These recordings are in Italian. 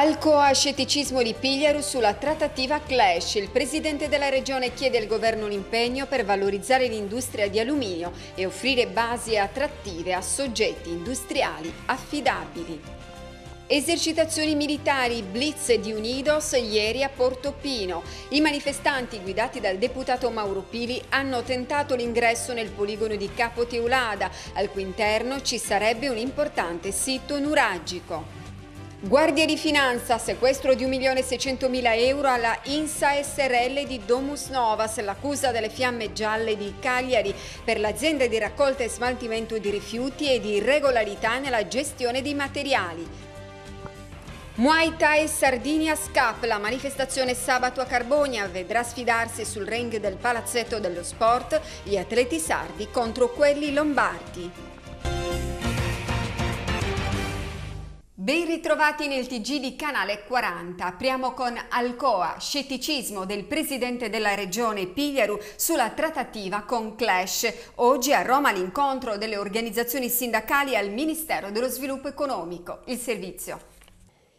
Alcoa scetticismo di Pigliaru sulla trattativa Clash. Il presidente della regione chiede al governo un impegno per valorizzare l'industria di alluminio e offrire basi attrattive a soggetti industriali affidabili. Esercitazioni militari, blitz di Unidos ieri a Porto Pino. I manifestanti guidati dal deputato Mauro Pili hanno tentato l'ingresso nel poligono di Capo Teulada, al cui interno ci sarebbe un importante sito nuragico. Guardia di Finanza, sequestro di 1.600.000 euro alla INSA SRL di Domus Novas, l'accusa delle fiamme gialle di Cagliari per l'azienda di raccolta e smaltimento di rifiuti e di irregolarità nella gestione dei materiali. Muay Thai Sardinia Scap, la manifestazione sabato a Carbonia vedrà sfidarsi sul ring del Palazzetto dello Sport gli atleti sardi contro quelli lombardi. Ben ritrovati nel TG di Canale 40. Apriamo con Alcoa, scetticismo del presidente della regione Pigliaru sulla trattativa con Clash. Oggi a Roma l'incontro delle organizzazioni sindacali al Ministero dello Sviluppo Economico. Il servizio.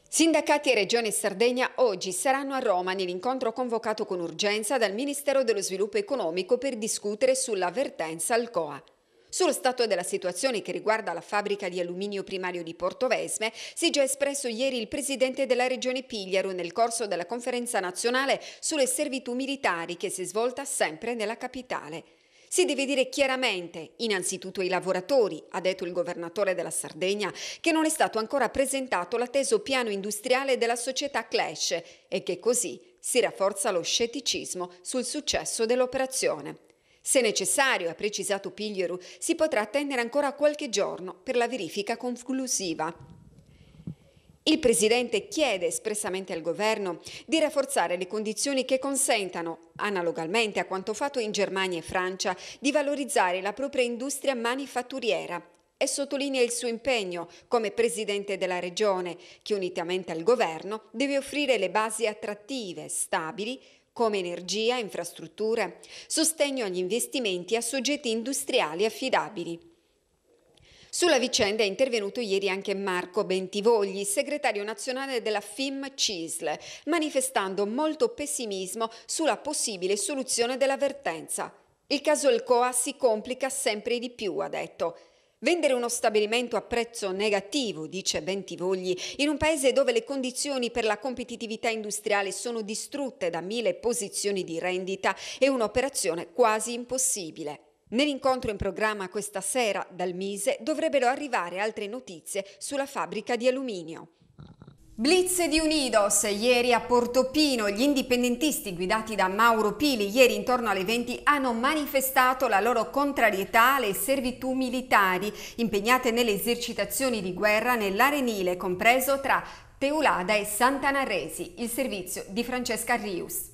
Sindacati e Regione Sardegna oggi saranno a Roma nell'incontro convocato con urgenza dal Ministero dello Sviluppo Economico per discutere sull'avvertenza Alcoa. Sullo stato della situazione che riguarda la fabbrica di alluminio primario di Portovesme si è già espresso ieri il presidente della regione Pigliaro nel corso della conferenza nazionale sulle servitù militari che si è svolta sempre nella capitale. Si deve dire chiaramente, innanzitutto ai lavoratori, ha detto il governatore della Sardegna, che non è stato ancora presentato l'atteso piano industriale della società Clash e che così si rafforza lo scetticismo sul successo dell'operazione. Se necessario, ha precisato Piglieru, si potrà attendere ancora qualche giorno per la verifica conclusiva. Il Presidente chiede espressamente al Governo di rafforzare le condizioni che consentano, analogamente a quanto fatto in Germania e Francia, di valorizzare la propria industria manifatturiera e sottolinea il suo impegno come Presidente della Regione, che unitamente al Governo deve offrire le basi attrattive, stabili, come energia, infrastrutture, sostegno agli investimenti a soggetti industriali affidabili. Sulla vicenda è intervenuto ieri anche Marco Bentivogli, segretario nazionale della FIM CISL, manifestando molto pessimismo sulla possibile soluzione dell'avvertenza. Il caso Elcoa si complica sempre di più, ha detto. Vendere uno stabilimento a prezzo negativo, dice Bentivogli, in un paese dove le condizioni per la competitività industriale sono distrutte da mille posizioni di rendita è un'operazione quasi impossibile. Nell'incontro in programma questa sera dal Mise dovrebbero arrivare altre notizie sulla fabbrica di alluminio. Blitz di Unidos, ieri a Portopino gli indipendentisti guidati da Mauro Pili ieri intorno alle 20 hanno manifestato la loro contrarietà alle servitù militari impegnate nelle esercitazioni di guerra nell'Arenile compreso tra Teulada e Santanaresi, il servizio di Francesca Rius.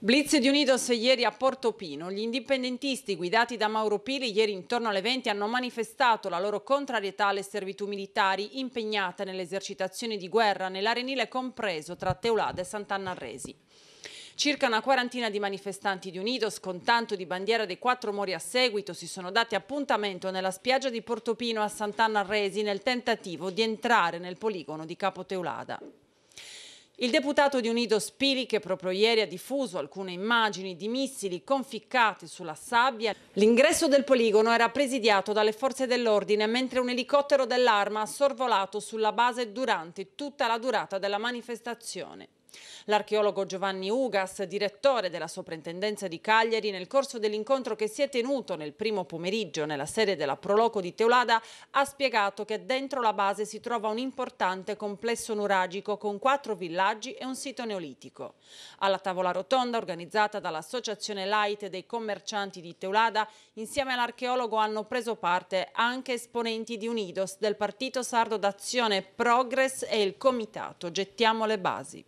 Blitz di Unidos ieri a Porto Pino. Gli indipendentisti guidati da Mauro Pili ieri intorno alle 20 hanno manifestato la loro contrarietà alle servitù militari impegnate nelle esercitazioni di guerra nell'Arenile compreso tra Teulada e Sant'Anna Resi. Circa una quarantina di manifestanti di Unidos con tanto di bandiera dei quattro mori a seguito si sono dati appuntamento nella spiaggia di Portopino a Sant'Anna Resi nel tentativo di entrare nel poligono di Capo Teulada. Il deputato di Unido Spiri, che proprio ieri ha diffuso alcune immagini di missili conficcati sulla sabbia, l'ingresso del poligono era presidiato dalle forze dell'ordine mentre un elicottero dell'arma ha sorvolato sulla base durante tutta la durata della manifestazione. L'archeologo Giovanni Ugas, direttore della soprintendenza di Cagliari, nel corso dell'incontro che si è tenuto nel primo pomeriggio nella sede della Proloco di Teulada, ha spiegato che dentro la base si trova un importante complesso nuragico con quattro villaggi e un sito neolitico. Alla tavola rotonda organizzata dall'Associazione Light dei commercianti di Teulada, insieme all'archeologo hanno preso parte anche esponenti di Unidos del Partito Sardo d'Azione Progress e il Comitato Gettiamo le Basi.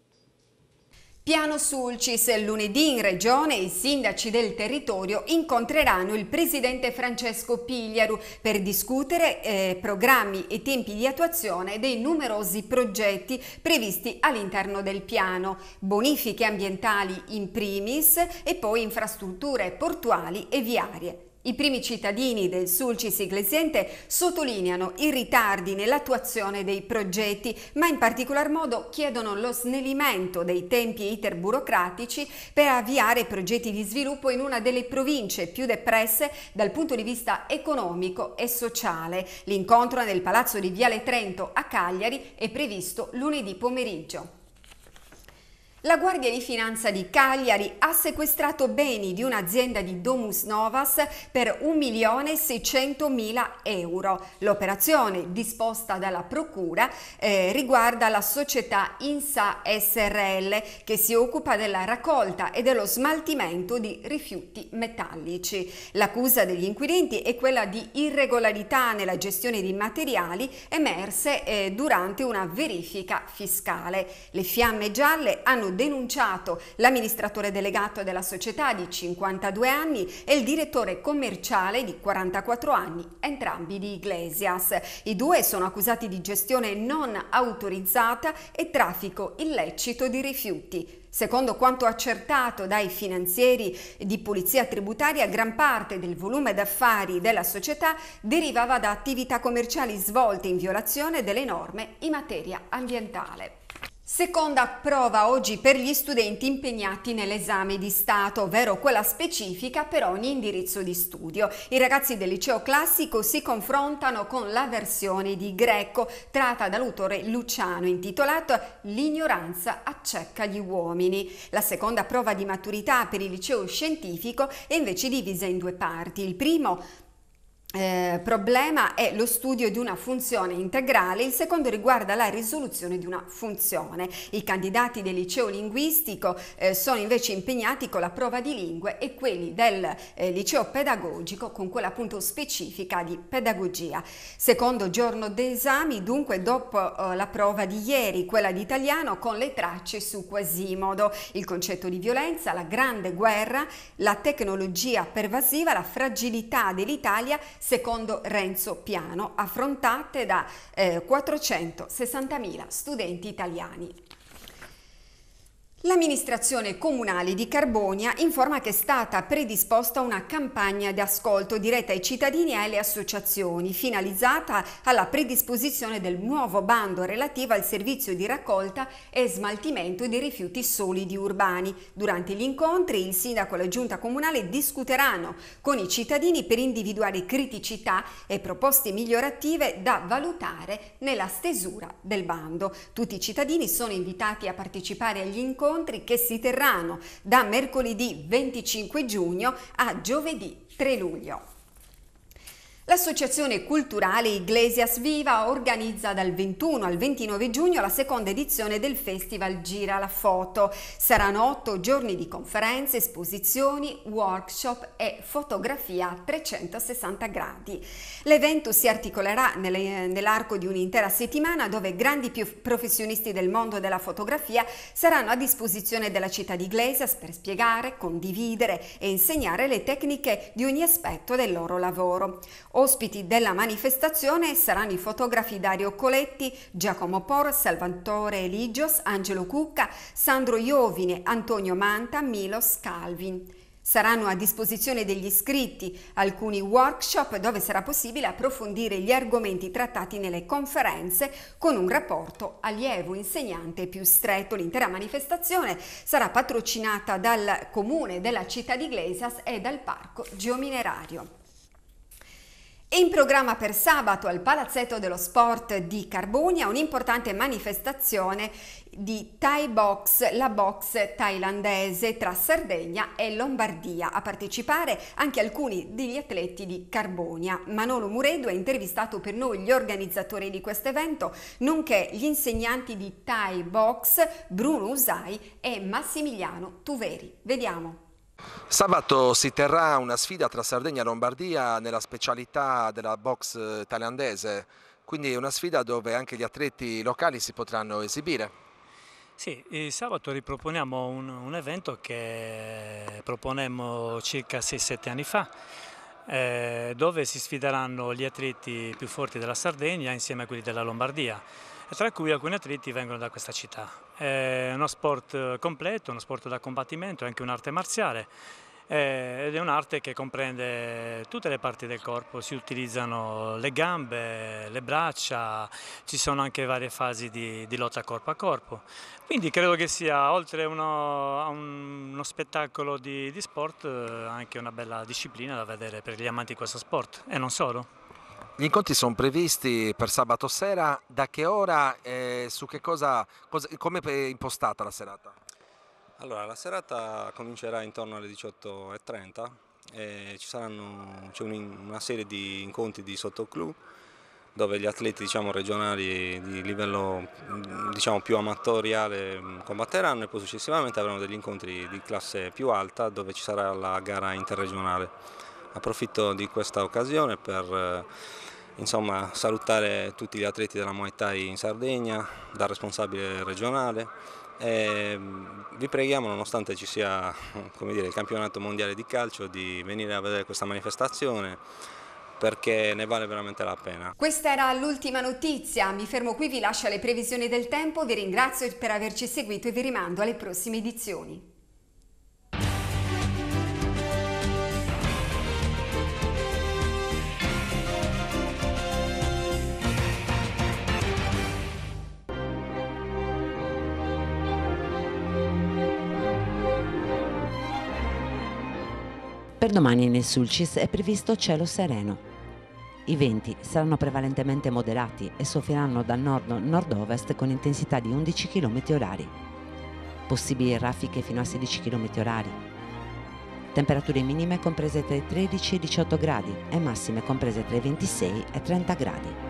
Piano Sulcis, lunedì in regione i sindaci del territorio incontreranno il presidente Francesco Pigliaru per discutere eh, programmi e tempi di attuazione dei numerosi progetti previsti all'interno del piano, bonifiche ambientali in primis e poi infrastrutture portuali e viarie. I primi cittadini del Sulcis Iglesiente sottolineano i ritardi nell'attuazione dei progetti, ma in particolar modo chiedono lo snellimento dei tempi iter burocratici per avviare progetti di sviluppo in una delle province più depresse dal punto di vista economico e sociale. L'incontro nel Palazzo di Viale Trento a Cagliari è previsto lunedì pomeriggio. La Guardia di Finanza di Cagliari ha sequestrato beni di un'azienda di Domus Novas per 1.600.000 euro. L'operazione, disposta dalla Procura, eh, riguarda la società INSA SRL che si occupa della raccolta e dello smaltimento di rifiuti metallici. L'accusa degli inquirenti è quella di irregolarità nella gestione di materiali emerse eh, durante una verifica fiscale. Le fiamme gialle hanno denunciato l'amministratore delegato della società di 52 anni e il direttore commerciale di 44 anni, entrambi di Iglesias. I due sono accusati di gestione non autorizzata e traffico illecito di rifiuti. Secondo quanto accertato dai finanzieri di Polizia Tributaria, gran parte del volume d'affari della società derivava da attività commerciali svolte in violazione delle norme in materia ambientale. Seconda prova oggi per gli studenti impegnati nell'esame di Stato, ovvero quella specifica per ogni indirizzo di studio. I ragazzi del liceo classico si confrontano con la versione di Greco, tratta dall'autore Luciano, intitolata L'ignoranza accecca gli uomini. La seconda prova di maturità per il liceo scientifico è invece divisa in due parti. Il primo eh, problema è lo studio di una funzione integrale, il secondo riguarda la risoluzione di una funzione. I candidati del liceo linguistico eh, sono invece impegnati con la prova di lingue e quelli del eh, liceo pedagogico con quella appunto specifica di pedagogia. Secondo giorno d'esami, dunque dopo eh, la prova di ieri, quella di italiano con le tracce su Quasimodo, il concetto di violenza, la grande guerra, la tecnologia pervasiva, la fragilità dell'Italia secondo Renzo Piano, affrontate da eh, 460.000 studenti italiani. L'amministrazione comunale di Carbonia informa che è stata predisposta una campagna di ascolto diretta ai cittadini e alle associazioni, finalizzata alla predisposizione del nuovo bando relativo al servizio di raccolta e smaltimento dei rifiuti solidi urbani. Durante gli incontri il sindaco e la giunta comunale discuteranno con i cittadini per individuare criticità e proposte migliorative da valutare nella stesura del bando. Tutti i cittadini sono invitati a partecipare agli incontri incontri che si terranno da mercoledì 25 giugno a giovedì 3 luglio. L'associazione culturale Iglesias Viva organizza dal 21 al 29 giugno la seconda edizione del festival Gira la Foto. Saranno otto giorni di conferenze, esposizioni, workshop e fotografia a 360 gradi. L'evento si articolerà nell'arco di un'intera settimana dove grandi professionisti del mondo della fotografia saranno a disposizione della città di Iglesias per spiegare, condividere e insegnare le tecniche di ogni aspetto del loro lavoro. Ospiti della manifestazione saranno i fotografi Dario Coletti, Giacomo Por, Salvatore Eligios, Angelo Cucca, Sandro Iovine, Antonio Manta, Milos Calvin. Saranno a disposizione degli iscritti alcuni workshop dove sarà possibile approfondire gli argomenti trattati nelle conferenze con un rapporto allievo-insegnante più stretto. L'intera manifestazione sarà patrocinata dal comune della città di Glesias e dal parco geominerario in programma per sabato al Palazzetto dello Sport di Carbonia un'importante manifestazione di Thai Box, la box thailandese tra Sardegna e Lombardia. A partecipare anche alcuni degli atleti di Carbonia. Manolo Muredo ha intervistato per noi gli organizzatori di questo evento, nonché gli insegnanti di Thai Box Bruno Usai e Massimiliano Tuveri. Vediamo. Sabato si terrà una sfida tra Sardegna e Lombardia nella specialità della box eh, thailandese, quindi una sfida dove anche gli atleti locali si potranno esibire. Sì, sabato riproponiamo un, un evento che proponemmo circa 6-7 anni fa, eh, dove si sfideranno gli atleti più forti della Sardegna insieme a quelli della Lombardia tra cui alcuni atleti vengono da questa città. È uno sport eh, completo, uno sport da combattimento, è anche un'arte marziale eh, ed è un'arte che comprende tutte le parti del corpo, si utilizzano le gambe, le braccia, ci sono anche varie fasi di, di lotta corpo a corpo. Quindi credo che sia, oltre a uno, uno, spettacolo di, di sport, eh, anche una bella disciplina da vedere per gli amanti di questo sport e non solo. Gli incontri sono previsti per sabato sera, da che ora e eh, su che cosa, cosa come è impostata la serata? Allora, la serata comincerà intorno alle 18.30 e ci saranno, c'è una serie di incontri di sottoclub dove gli atleti diciamo, regionali di livello diciamo, più amatoriale mm, combatteranno e poi successivamente avremo degli incontri di classe più alta dove ci sarà la gara interregionale. Approfitto di questa occasione per eh, insomma, salutare tutti gli atleti della Muay Thai in Sardegna, dal responsabile regionale e mm, vi preghiamo, nonostante ci sia dire, il campionato mondiale di calcio, di venire a vedere questa manifestazione perché ne vale veramente la pena. Questa era l'ultima notizia, mi fermo qui, vi lascio alle previsioni del tempo, vi ringrazio per averci seguito e vi rimando alle prossime edizioni. Per domani nel Sulcis è previsto cielo sereno. I venti saranno prevalentemente moderati e soffieranno da nord-nord-ovest con intensità di 11 km h Possibili raffiche fino a 16 km h Temperature minime comprese tra i 13 e i 18 gradi e massime comprese tra i 26 e i 30 gradi.